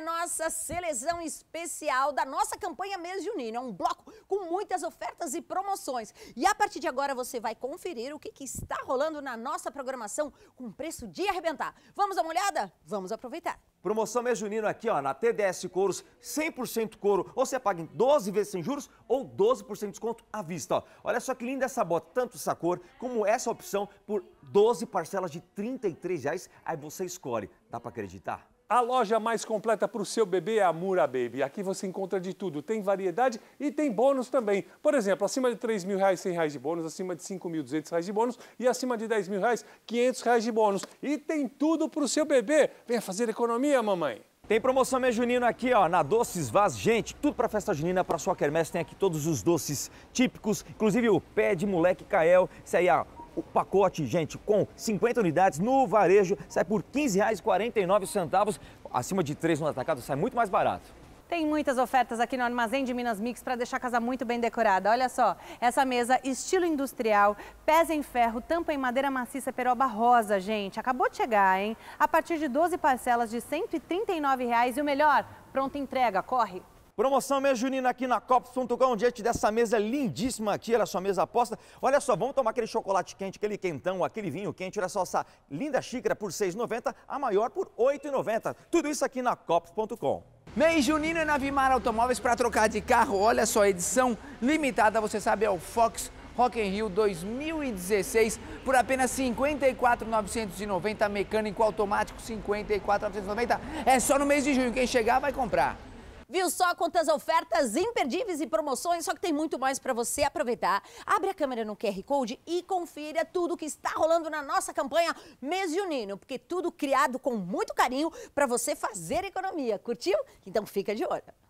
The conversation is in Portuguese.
nossa seleção especial da nossa campanha Mês Junino. É um bloco com muitas ofertas e promoções. E a partir de agora você vai conferir o que, que está rolando na nossa programação com preço de arrebentar. Vamos dar uma olhada? Vamos aproveitar. Promoção Mês Junino aqui, ó, na TDS Couros, 100% couro. Ou você paga em 12 vezes sem juros ou 12% de desconto à vista, ó. Olha só que linda essa bota, tanto essa cor como essa opção por 12 parcelas de R$ 33 reais. Aí você escolhe. Dá para acreditar? A loja mais completa para o seu bebê é a Mura Baby. Aqui você encontra de tudo. Tem variedade e tem bônus também. Por exemplo, acima de 3 mil reais, 100 reais de bônus. Acima de 5 mil, 200 reais de bônus. E acima de 10 mil reais, 500 reais de bônus. E tem tudo para o seu bebê. Venha fazer economia, mamãe. Tem promoção Mês aqui, ó, na Doces Vaz. Gente, tudo para festa junina, para sua quermesse. Tem aqui todos os doces típicos, inclusive o pé de moleque Cael. Isso aí, ó, o pacote, gente, com 50 unidades no varejo sai por R$ 15,49. Acima de três no atacado sai muito mais barato. Tem muitas ofertas aqui no Armazém de Minas Mix para deixar a casa muito bem decorada. Olha só, essa mesa estilo industrial, pés em ferro, tampa em madeira maciça peroba rosa, gente. Acabou de chegar, hein? A partir de 12 parcelas de R$ 139,00 e o melhor, pronta entrega. Corre! Promoção Mês Junina aqui na Copa diante dessa mesa lindíssima aqui, olha só, mesa aposta. Olha só, vamos tomar aquele chocolate quente, aquele quentão, aquele vinho quente, olha só essa linda xícara por R$ 6,90, a maior por R$ 8,90. Tudo isso aqui na Copos.com. Mês Junino na Vimar Automóveis para trocar de carro, olha só, edição limitada, você sabe, é o Fox Rock in Rio 2016 por apenas 54,990, mecânico automático 54,990. É só no mês de junho, quem chegar vai comprar. Viu só quantas ofertas imperdíveis e promoções, só que tem muito mais para você aproveitar. Abre a câmera no QR Code e confira tudo que está rolando na nossa campanha Mês Junino, porque tudo criado com muito carinho para você fazer economia. Curtiu? Então fica de olho.